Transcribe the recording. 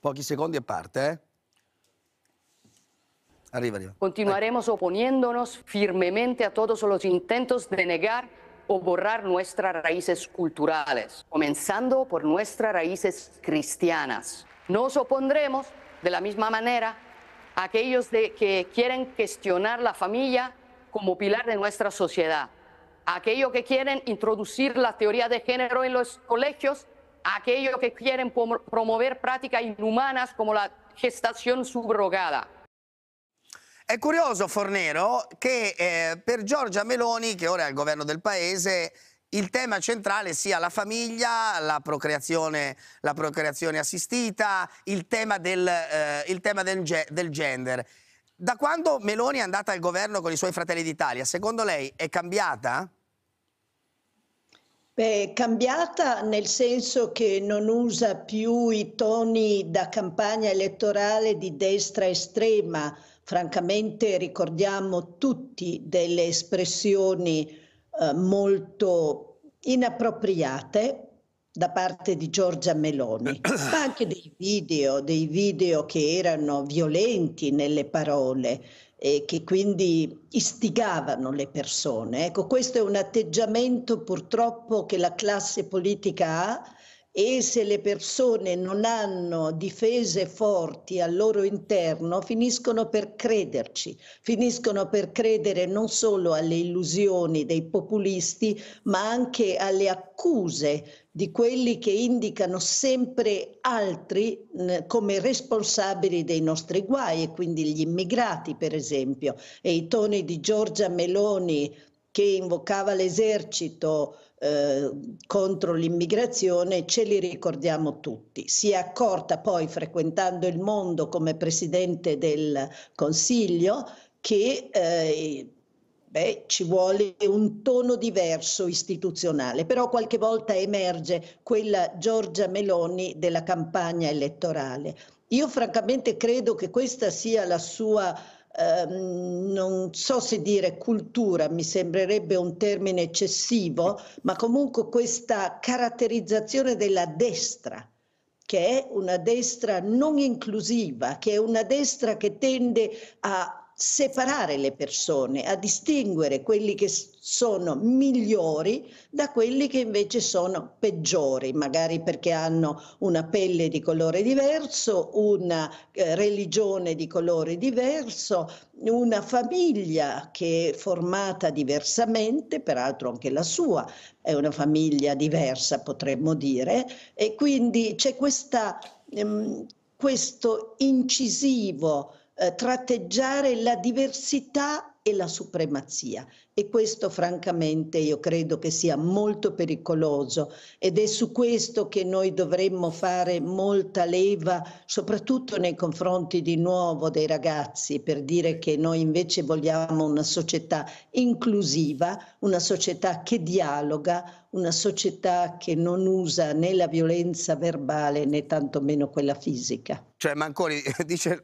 Pocos segundos parte, eh. Continuaremos oponiéndonos firmemente a todos los intentos de negar o borrar nuestras raíces culturales, comenzando por nuestras raíces cristianas. Nos opondremos de la misma manera a aquellos de que quieren cuestionar la familia como pilar de nuestra sociedad, a aquellos que quieren introducir la teoría de género en los colegios aquellos que quieren promover prácticas inhumanas como la gestación subrogada. È curioso, Fornero, che eh, per Giorgia Meloni, che ora è al governo del paese, il tema centrale sia la famiglia, la procreazione, la procreazione assistita, il tema, del, eh, il tema del, del, gender. Da quando Meloni è andata al governo con i suoi fratelli d'Italia, secondo lei è cambiata? Beh, cambiata nel senso che non usa più i toni da campagna elettorale di destra estrema. Francamente ricordiamo tutti delle espressioni eh, molto inappropriate da parte di Giorgia Meloni, ma anche dei video, dei video che erano violenti nelle parole e eh, che quindi istigavano le persone. Ecco, questo è un atteggiamento purtroppo che la classe politica ha e se le persone non hanno difese forti al loro interno finiscono per crederci, finiscono per credere non solo alle illusioni dei populisti ma anche alle accuse di quelli che indicano sempre altri come responsabili dei nostri guai e quindi gli immigrati per esempio e i toni di Giorgia Meloni che invocava l'esercito eh, contro l'immigrazione, ce li ricordiamo tutti. Si è accorta poi, frequentando il mondo come presidente del Consiglio, che eh, beh, ci vuole un tono diverso istituzionale, però qualche volta emerge quella Giorgia Meloni della campagna elettorale. Io francamente credo che questa sia la sua ehm, non so se dire cultura, mi sembrerebbe un termine eccessivo, ma comunque questa caratterizzazione della destra che è una destra non inclusiva, che è una destra che tende a separare le persone, a distinguere quelli che sono migliori da quelli che invece sono peggiori, magari perché hanno una pelle di colore diverso, una eh, religione di colore diverso, una famiglia che è formata diversamente, peraltro anche la sua è una famiglia diversa, potremmo dire, e quindi c'è questa, ehm, questo incisivo eh, tratteggiare la diversità e la supremazia e questo francamente io credo che sia molto pericoloso ed è su questo che noi dovremmo fare molta leva soprattutto nei confronti di nuovo dei ragazzi per dire che noi invece vogliamo una società inclusiva, una società che dialoga, una società che non usa né la violenza verbale né tantomeno quella fisica. Cioè Manconi dice